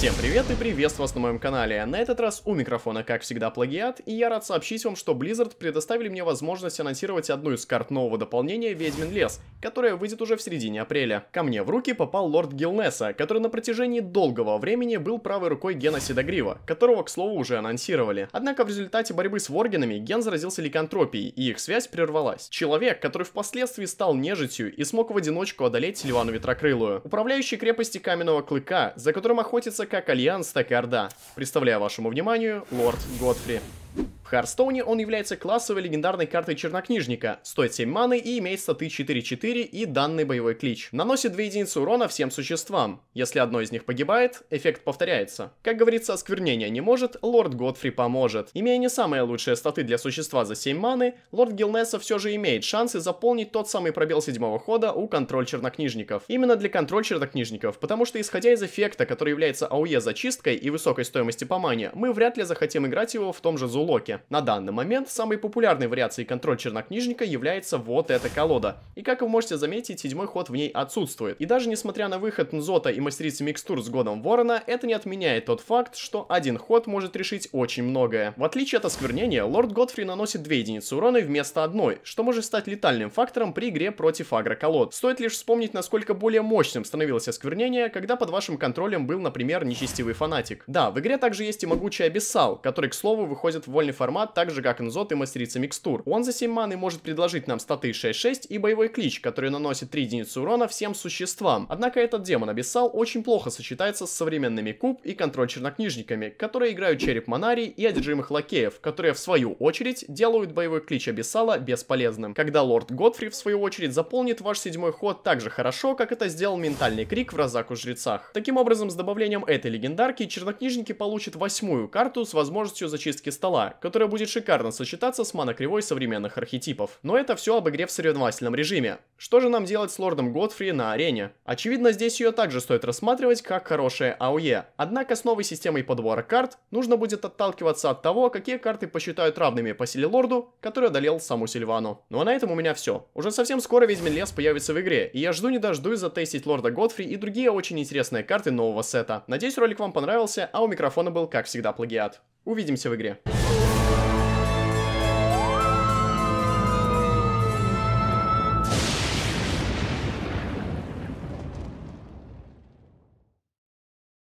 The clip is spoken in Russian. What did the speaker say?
Всем привет и приветствую вас на моем канале. На этот раз у микрофона, как всегда, плагиат, и я рад сообщить вам, что Blizzard предоставили мне возможность анонсировать одну из карт нового дополнения «Ведьмин лес», которая выйдет уже в середине апреля. Ко мне в руки попал лорд Гилнеса, который на протяжении долгого времени был правой рукой Гена Седогрива, которого, к слову, уже анонсировали. Однако в результате борьбы с Воргенами Ген заразился ликантропией, и их связь прервалась. Человек, который впоследствии стал нежитью и смог в одиночку одолеть Сильвану Ветрокрылую. Управляющий крепости Каменного Клыка, за которым охотится как Альянс, так и Орда. Представляю вашему вниманию Лорд Годфри. В Харстоуне он является классовой легендарной картой чернокнижника, стоит 7 маны и имеет статы 4-4 и данный боевой клич. Наносит 2 единицы урона всем существам. Если одно из них погибает, эффект повторяется. Как говорится, осквернение не может, лорд Годфри поможет. Имея не самые лучшие статы для существа за 7 маны, лорд Гилнесса все же имеет шансы заполнить тот самый пробел седьмого хода у контроль чернокнижников. Именно для контроль чернокнижников, потому что исходя из эффекта, который является АОЕ зачисткой и высокой стоимости по мане, мы вряд ли захотим играть его в том же зоне Зулоке. На данный момент самой популярной вариацией контроль чернокнижника является вот эта колода. И как вы можете заметить, седьмой ход в ней отсутствует. И даже несмотря на выход Нзота и мастерицы микстур с годом Ворона, это не отменяет тот факт, что один ход может решить очень многое. В отличие от осквернения, лорд Готфри наносит 2 единицы урона вместо одной, что может стать летальным фактором при игре против агроколод. Стоит лишь вспомнить, насколько более мощным становилось осквернение, когда под вашим контролем был, например, нечестивый фанатик. Да, в игре также есть и могучий Абиссал, который, к слову, выходит вольный формат, так же как Инзот и Мастерица Микстур. Он за 7 маны может предложить нам статы 6-6 и боевой клич, который наносит 3 единицы урона всем существам. Однако этот демон Абиссал очень плохо сочетается с современными куб и контроль чернокнижниками, которые играют череп Монарий и одержимых лакеев, которые в свою очередь делают боевой клич Абиссала бесполезным. Когда лорд Готфри в свою очередь заполнит ваш седьмой ход так же хорошо, как это сделал ментальный крик в Розаку Жрецах. Таким образом, с добавлением этой легендарки чернокнижники получат восьмую карту с возможностью зачистки стола, мала, которая будет шикарно сочетаться с монокривой современных архетипов. Но это все об игре в соревновательном режиме. Что же нам делать с лордом Готфри на арене? Очевидно, здесь ее также стоит рассматривать как хорошее АУЕ. Однако с новой системой подбора карт нужно будет отталкиваться от того, какие карты посчитают равными по силе лорду, который одолел саму Сильвану. Ну а на этом у меня все. Уже совсем скоро Ведьмин лес появится в игре, и я жду не дождусь затестить лорда Готфри и другие очень интересные карты нового сета. Надеюсь, ролик вам понравился, а у микрофона был, как всегда, плагиат. Увидимся в игре.